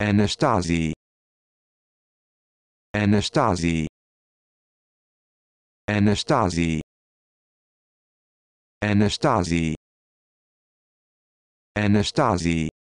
Anastasi Anastasi Anastasi Anastasi Anastasi